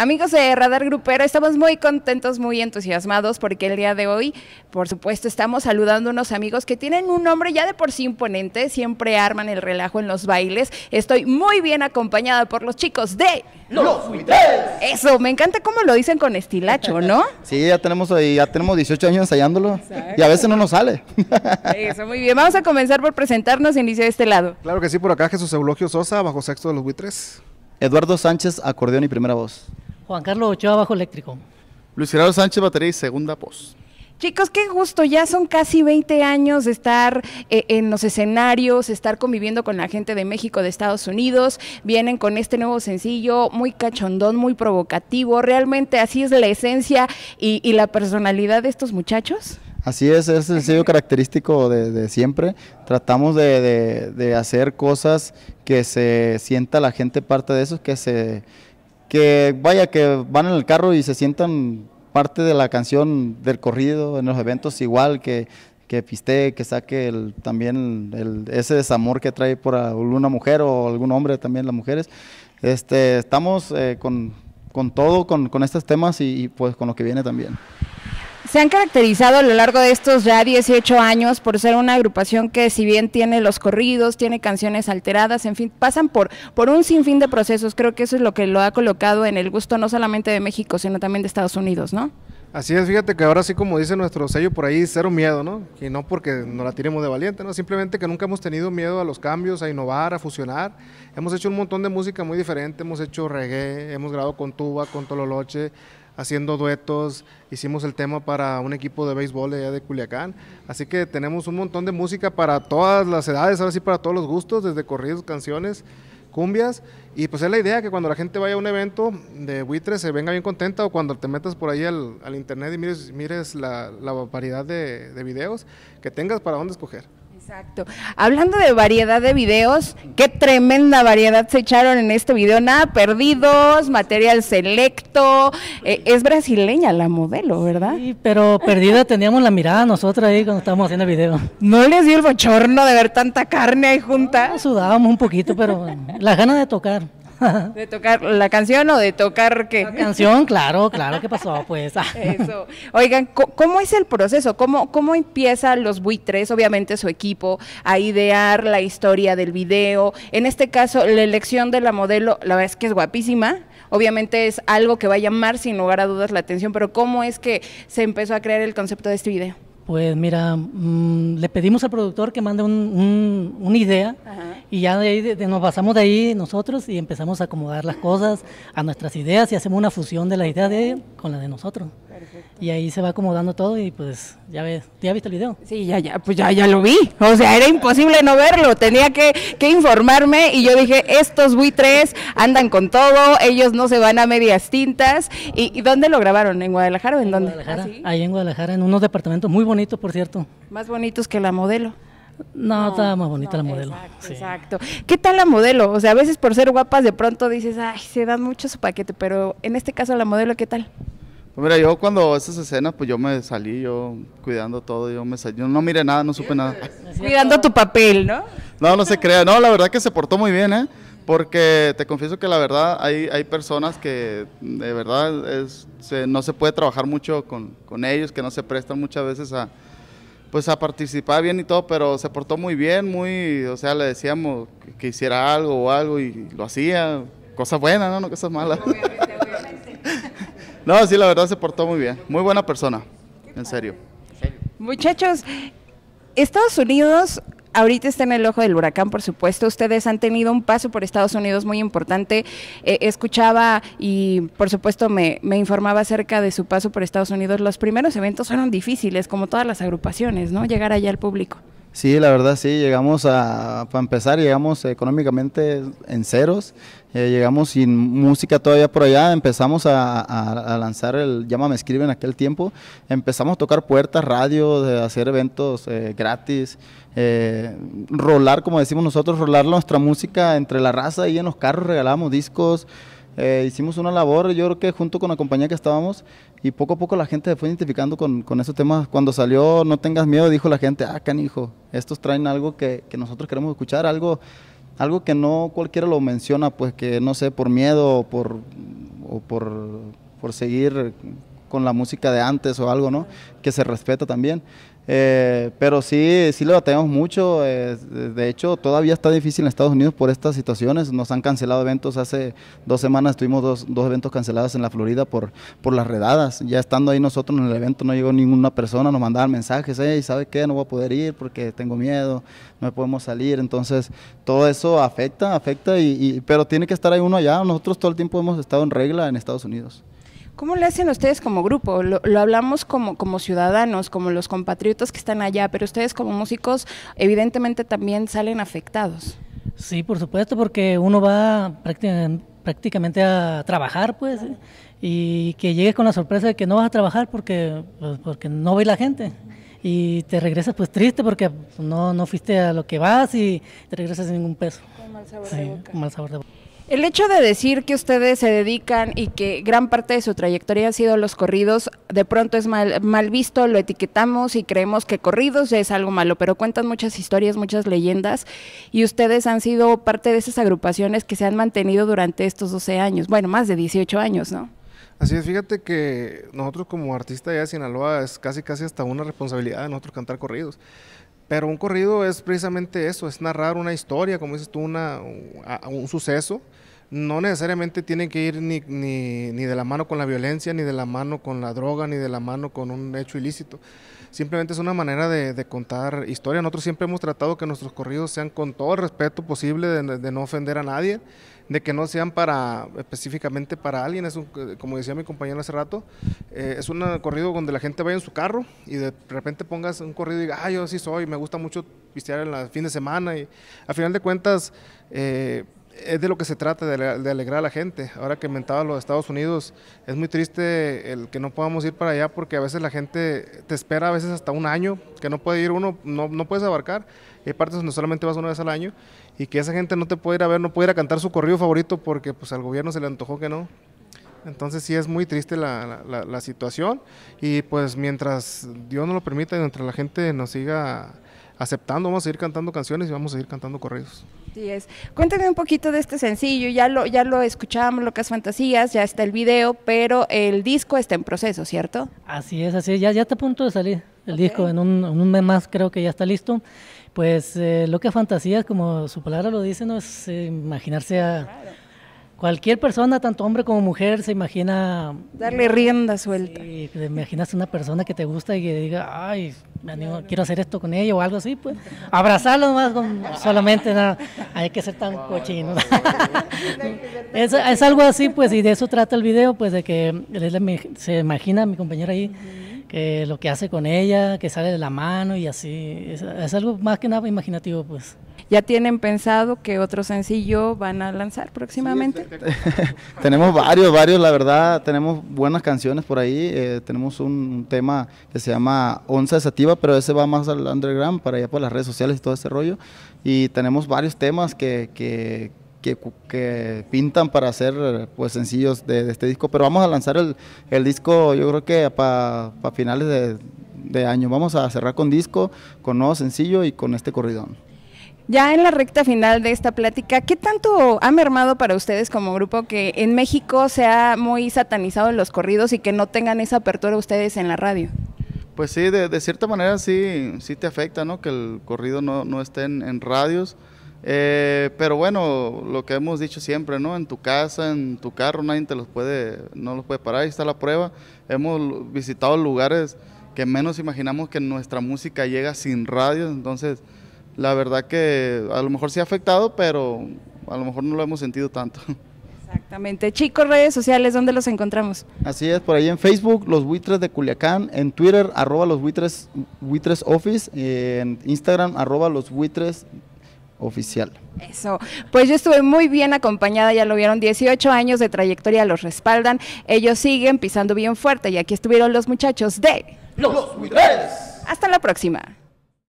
Amigos de Radar grupera estamos muy contentos, muy entusiasmados porque el día de hoy, por supuesto, estamos saludando a unos amigos que tienen un nombre ya de por sí imponente, siempre arman el relajo en los bailes. Estoy muy bien acompañada por los chicos de Los Buitres. Eso, me encanta cómo lo dicen con estilacho, ¿no? sí, ya tenemos ya tenemos 18 años ensayándolo y a veces no nos sale. Eso, muy bien. Vamos a comenzar por presentarnos, inicio de este lado. Claro que sí, por acá Jesús Eulogio Sosa, bajo sexto de Los Buitres. Eduardo Sánchez, acordeón y primera voz. Juan Carlos Ochoa, bajo eléctrico. Luis Gerardo Sánchez, batería segunda pos. Chicos, qué gusto, ya son casi 20 años de estar eh, en los escenarios, estar conviviendo con la gente de México, de Estados Unidos, vienen con este nuevo sencillo muy cachondón, muy provocativo, realmente así es la esencia y, la personalidad de estos muchachos. Así es, es el sencillo característico de, siempre. Tratamos de, de hacer cosas que se sienta la gente parte de eso, que se que vaya, que van en el carro y se sientan parte de la canción del corrido, en los eventos igual, que, que piste, que saque también ese desamor que trae por alguna mujer o algún hombre también las mujeres. Este, estamos eh, con, todo, con, estos temas y pues con lo que viene también se han caracterizado a lo largo de estos ya 18 años por ser una agrupación que si bien tiene los corridos, tiene canciones alteradas, en fin, pasan por, por un sinfín de procesos. Creo que eso es lo que lo ha colocado en el gusto no solamente de México, sino también de Estados Unidos, ¿no? Así es, fíjate que ahora sí como dice nuestro sello por ahí, cero miedo, ¿no? Y no porque nos la tiremos de valiente, ¿no? Simplemente que nunca hemos tenido miedo a los cambios, a innovar, a fusionar. Hemos hecho un montón de música muy diferente, hemos hecho reggae, hemos grabado con tuba, con tololoche, haciendo duetos, hicimos el tema para un equipo de béisbol de de Culiacán, así que tenemos un montón de música para todas las edades, ahora sí para todos los gustos, desde corridos, canciones, cumbias, y pues es la idea que cuando la gente vaya a un evento de buitres se venga bien contenta o cuando te metas por ahí al, internet y mires, la, variedad de, de videos, que tengas para dónde escoger. Exacto. Hablando de variedad de videos, qué tremenda variedad se echaron en este video. Nada perdidos, material selecto. Eh, es brasileña la modelo, ¿verdad? Sí, pero perdida teníamos la mirada nosotros ahí cuando estábamos haciendo el video. ¿No les dio el bochorno de ver tanta carne ahí junta? sudábamos un poquito, pero las ganas de tocar. ¿De tocar la canción o de tocar qué? La canción, claro, claro, ¿qué pasó? Pues. Ah. Oigan, ¿cómo es el proceso? ¿Cómo, cómo empiezan los buitres, obviamente su equipo, a idear la historia del video? En este caso, la elección de la modelo, la verdad es que es guapísima. Obviamente es algo que va a llamar sin lugar a dudas la atención, pero ¿cómo es que se empezó a crear el concepto de este video? Pues mira, mm, le pedimos al productor que mande una idea y ya de ahí de, nos basamos de ahí nosotros y empezamos a acomodar las cosas a nuestras ideas y hacemos una fusión de la idea de él con la de nosotros. Y ahí se va acomodando todo y pues ya ves, ¿ya viste el video? Sí, ya, ya, pues ya, ya lo vi. O sea, era imposible no verlo. Tenía que, informarme y yo dije, estos buitres andan con todo, ellos no se van a medias tintas. ¿Y, dónde lo grabaron? ¿En Guadalajara o en, dónde? Ah, ahí en Guadalajara, en unos departamentos muy bonitos, por cierto. Más bonitos que la modelo. No, estaba más bonita la modelo. Exacto, ¿Qué tal la modelo? O sea, a veces por ser guapas de pronto dices, ay, se dan mucho su paquete, pero en este caso la modelo, ¿qué tal? Pues mira, yo cuando esas escenas, pues yo me salí, yo cuidando todo, yo me salí, yo no miré nada, no supe nada. Cuidando tu papel, ¿no? No, no se crea, no, la verdad que se portó muy bien, ¿eh? Porque te confieso que la verdad hay, hay personas que de verdad es, no se puede trabajar mucho con, con ellos, que no se prestan muchas veces a, pues a participar bien y todo, pero se portó muy bien, muy, o sea, le decíamos que, que hiciera algo o algo y lo hacía, cosas buenas, ¿no? no cosas malas. No, sí, la verdad se portó muy bien. Muy buena persona, en serio. Muchachos, Estados Unidos ahorita está en el ojo del huracán, por supuesto. Ustedes han tenido un paso por Estados Unidos muy importante. Eh, escuchaba y, por supuesto, me, informaba acerca de su paso por Estados Unidos. Los primeros eventos fueron difíciles, como todas las agrupaciones, ¿no? Llegar allá al público. Sí, la verdad sí, llegamos a, para empezar, llegamos económicamente en ceros. Eh, llegamos sin música todavía por allá, empezamos a, lanzar el Llama Me Escribe en aquel tiempo, empezamos a tocar puertas, radio, hacer eventos eh, gratis, eh, rolar, como decimos nosotros, rolar nuestra música entre la raza y en los carros, regalábamos discos, hicimos una labor, yo creo que junto con la compañía que estábamos, y poco a poco la gente se fue identificando con, esos temas. Cuando salió No tengas miedo, dijo la gente, ah, canijo, estos traen algo que nosotros queremos escuchar, algo algo que no cualquiera lo menciona, pues que no sé, por miedo o por, por, seguir con la música de antes o algo, ¿no? Que se respeta también. Eh, pero sí, sí lo batallamos mucho. Eh, de hecho, todavía está difícil en Estados Unidos por estas situaciones. Nos han cancelado eventos. Hace dos semanas tuvimos dos, dos, eventos cancelados en la Florida por, por las redadas. Ya estando ahí nosotros en el evento no llegó ninguna persona. Nos mandaban mensajes, y ¿sabe qué? No voy a poder ir porque tengo miedo, no podemos salir. Entonces, todo eso afecta, afecta, y, pero tiene que estar ahí uno allá. Nosotros todo el tiempo hemos estado en regla en Estados Unidos. ¿Cómo le hacen ustedes como grupo? Lo, hablamos como, como ciudadanos, como los compatriotas que están allá, pero ustedes como músicos evidentemente también salen afectados. Sí, por supuesto, porque uno va prácticamente a trabajar, pues, y que llegues con la sorpresa de que no vas a trabajar porque, pues, porque no ve la gente y te regresas pues triste porque no, no fuiste a lo que vas y te regresas sin ningún peso. Con mal sabor de Mal sabor de boca. El hecho de decir que ustedes se dedican y que gran parte de su trayectoria ha sido los corridos, de pronto es mal, visto, lo etiquetamos y creemos que corridos es algo malo, pero cuentan muchas historias, muchas leyendas y ustedes han sido parte de esas agrupaciones que se han mantenido durante estos 12 años, bueno, más de 18 años, ¿no? Así es, fíjate que nosotros como artistas ya de Sinaloa es casi casi hasta una responsabilidad de nosotros cantar corridos. Pero un corrido es precisamente eso, es narrar una historia, como dices tú, una, un, suceso. No necesariamente tiene que ir ni, ni, ni, de la mano con la violencia, ni de la mano con la droga, ni de la mano con un hecho ilícito. Simplemente es una manera de, contar historia. Nosotros siempre hemos tratado que nuestros corridos sean con todo el respeto posible, de, de no ofender a nadie de que no sean para específicamente para alguien. Es eh, como decía mi compañero hace rato, eh, es un corrido donde la gente vaya en su carro y de repente pongas un corrido y diga, ah, yo sí soy, me gusta mucho pistear en la fin de semana. Y a final de cuentas, eh, es de lo que se trata, de, alegrar a la gente. Ahora que mentaba los Estados Unidos, es muy triste el que no podamos ir para allá porque a veces la gente te espera a veces hasta un año, que no puede ir uno, no, no puedes abarcar. Hay partes donde solamente vas una vez al año y que esa gente no te puede ir a ver, no puede ir a cantar su corrido favorito porque pues al gobierno se le antojó que no. Entonces sí es muy triste la, la situación y pues mientras Dios no lo permita y mientras la gente nos siga aceptando, vamos a seguir cantando canciones y vamos a seguir cantando corridos. Así es. Cuéntame un poquito de este sencillo, ya lo, ya lo escuchábamos, Locas Fantasías, ya está el video, pero el disco está en proceso, ¿cierto? Así es, así es, ya, ya está a punto de salir el disco, en un, mes más creo que ya está listo. Pues eh, Locas Fantasías, como su palabra lo dice, no es eh, imaginarse a... Cualquier persona, tanto hombre como mujer, se imagina... Darle rienda suelta. Y te imaginas una persona que te gusta y que diga, ay, me quiero hacer esto con ella o algo así, pues. Abrazarlo más solamente, nada. Hay que ser tan cochino. es, algo así, pues, y de eso trata el video, pues, de que se imagina mi compañera ahí que lo que hace con ella, que sale de la mano y así. es, algo más que nada imaginativo, pues. ¿Ya tienen pensado que otro sencillo van a lanzar próximamente? tenemos varios, varios, la verdad, tenemos buenas canciones por ahí, eh, tenemos un, tema que se llama Onza Desativa, pero ese va más al underground, para allá por las redes sociales y todo ese rollo, y tenemos varios temas que, que pintan para hacer pues sencillos de, este disco, pero vamos a lanzar el, disco yo creo que para finales de, de año, vamos a cerrar con disco, con nuevo sencillo y con este corridón. Ya en la recta final de esta plática, ¿qué tanto ha mermado para ustedes como grupo que en México se sea muy satanizado en los corridos y que no tengan esa apertura ustedes en la radio? Pues sí, de, cierta manera sí, sí te afecta, ¿no? Que el corrido no, esté en, radios. Eh, pero bueno, lo que hemos dicho siempre, ¿no? En tu casa, en tu carro, nadie te los puede, no los puede parar. Ahí está la prueba. Hemos visitado lugares que menos imaginamos que nuestra música llega sin radios, entonces la verdad que a lo mejor sí ha afectado, pero a lo mejor no lo hemos sentido tanto. Exactamente. Chicos, redes sociales, ¿dónde los encontramos? Así es, por ahí en Facebook, Los Buitres de Culiacán, en Twitter, arroba los buitres, office, en Instagram, arroba los buitres oficial. Eso, pues yo estuve muy bien acompañada, ya lo vieron, 18 años de trayectoria los respaldan, ellos siguen pisando bien fuerte y aquí estuvieron los muchachos de los Buitres. Hasta la próxima.